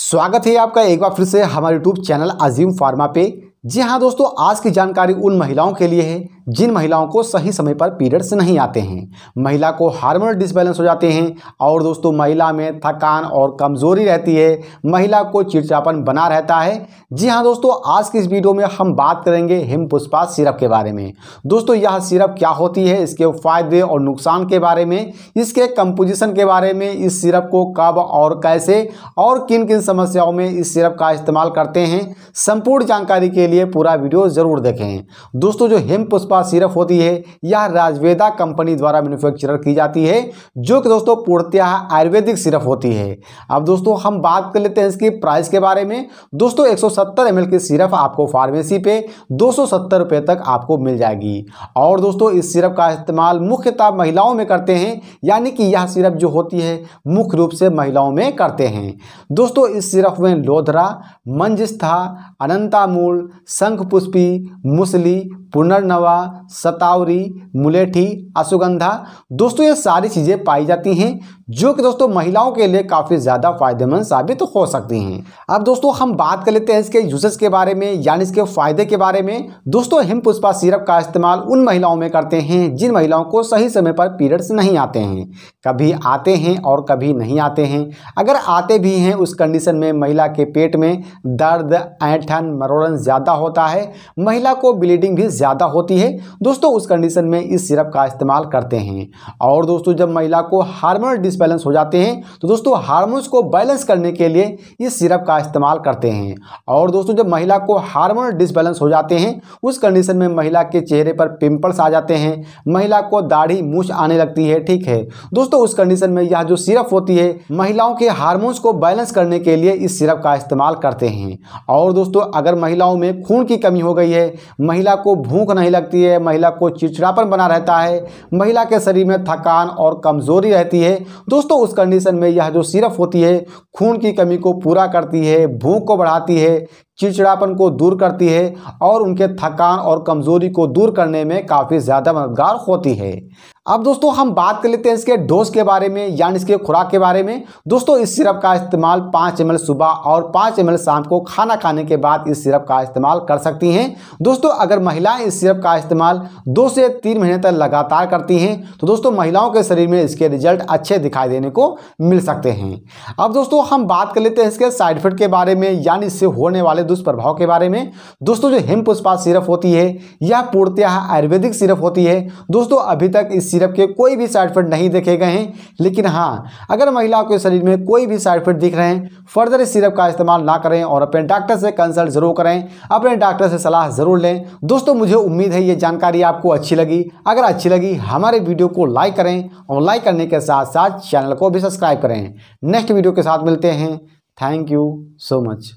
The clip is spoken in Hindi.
स्वागत है आपका एक बार फिर से हमारे यूट्यूब चैनल अजीम फार्मा पे जी हाँ दोस्तों आज की जानकारी उन महिलाओं के लिए है जिन महिलाओं को सही समय पर पीरियड्स नहीं आते हैं महिला को हार्मोनल डिसबैलेंस हो जाते हैं और दोस्तों महिला में थकान और कमज़ोरी रहती है महिला को चिड़चापन बना रहता है जी हाँ दोस्तों आज की इस वीडियो में हम बात करेंगे पुष्पा सिरप के बारे में दोस्तों यह सिरप क्या होती है इसके फ़ायदे और नुकसान के बारे में इसके कंपोजिशन के बारे में इस सिरप को कब और कैसे और किन किन समस्याओं में इस सिरप का इस्तेमाल करते हैं संपूर्ण जानकारी के लिए पूरा वीडियो ज़रूर देखें दोस्तों जो हिम पुष्पा अल्फा सिरप होती है यह राजवेदा कंपनी द्वारा मैन्युफैक्चर की जाती है जो कि दोस्तों पूर्णतः आयुर्वेदिक सिरप होती है अब दोस्तों हम बात कर लेते हैं इसकी प्राइस के बारे में दोस्तों एक सौ सत्तर की सिरप आपको फार्मेसी पे दो रुपए तक आपको मिल जाएगी और दोस्तों इस सिरप का इस्तेमाल मुख्यतः महिलाओं में करते हैं यानी कि यह सिरप जो होती है मुख्य रूप से महिलाओं में करते हैं दोस्तों इस सिरप में लोधरा मंजिस्था अनंतामूल शंख पुष्पी मुसली पुनर्नवा सतावरी मुलेठी अशुगंधा दोस्तों ये सारी चीज़ें पाई जाती हैं जो कि दोस्तों महिलाओं के लिए काफ़ी ज़्यादा फायदेमंद साबित तो हो सकती हैं अब दोस्तों हम बात कर लेते हैं इसके यूजेस के बारे में यानी इसके फ़ायदे के बारे में दोस्तों हिम पुष्पा सिरप का इस्तेमाल उन महिलाओं में करते हैं जिन महिलाओं को सही समय पर पीरियड्स नहीं आते हैं कभी आते हैं और कभी नहीं आते हैं अगर आते भी हैं उस कंडीशन में महिला के पेट में दर्द ऐठन मरोड़न ज़्यादा होता है महिला को ब्लीडिंग भी ज़्यादा होती है दोस्तों उस कंडीशन में इस सिरप का इस्तेमाल करते हैं और दोस्तों जब महिला को हार्मोन डिसबैलेंस हो जाते हैं तो दोस्तों हार्मोन्स को बैलेंस करने के लिए इस सिरप का इस्तेमाल करते हैं और दोस्तों जब महिला को हार्मोन डिसबैलेंस हो जाते हैं उस कंडीशन में महिला के चेहरे पर पिंपल्स आ जाते हैं महिला को दाढ़ी मूछ आने लगती है ठीक है दोस्तों उस कंडीशन में यह जो सिरप होती है महिलाओं के हार्मोन्स को बैलेंस करने के लिए इस सिरप का इस्तेमाल करते हैं और दोस्तों अगर महिलाओं में खून की कमी हो गई है महिला को भूख नहीं लगती है है महिला को चिड़चिड़ापन बना रहता है महिला के शरीर में थकान और कमज़ोरी रहती है दोस्तों उस कंडीशन में यह जो सिरप होती है खून की कमी को पूरा करती है भूख को बढ़ाती है चिड़चिड़ापन को दूर करती है और उनके थकान और कमज़ोरी को दूर करने में काफ़ी ज़्यादा मददगार होती है अब दोस्तों हम बात कर लेते हैं इसके डोज के बारे में यानी इसके खुराक के बारे में दोस्तों इस सिरप का इस्तेमाल 5 एम सुबह और 5 एम शाम को खाना खाने के बाद इस सिरप का इस्तेमाल कर सकती हैं दोस्तों अगर महिलाएं इस सिरप का इस्तेमाल दो से तीन महीने तक लगातार करती हैं तो दोस्तों महिलाओं के शरीर में इसके रिजल्ट अच्छे दिखाई देने को मिल सकते हैं अब दोस्तों हम बात कर लेते हैं इसके साइड इफेक्ट के बारे में यानी इससे होने वाले दुष्प्रभाव के बारे में दोस्तों जो हिम पुष्पा सिरप होती है यह पूर्णतः आयुर्वेदिक सिरप होती है दोस्तों अभी तक इस सिरप के कोई भी साइड इफेक्ट नहीं देखे गए हैं लेकिन हाँ अगर महिला के शरीर में कोई भी साइड इफेक्ट दिख रहे हैं फर्दर इस सिरप का इस्तेमाल ना करें और अपने डॉक्टर से कंसल्ट जरूर करें अपने डॉक्टर से सलाह जरूर लें दोस्तों मुझे उम्मीद है ये जानकारी आपको अच्छी लगी अगर अच्छी लगी हमारे वीडियो को लाइक करें और लाइक करने के साथ साथ चैनल को भी सब्सक्राइब करें नेक्स्ट वीडियो के साथ मिलते हैं थैंक यू सो मच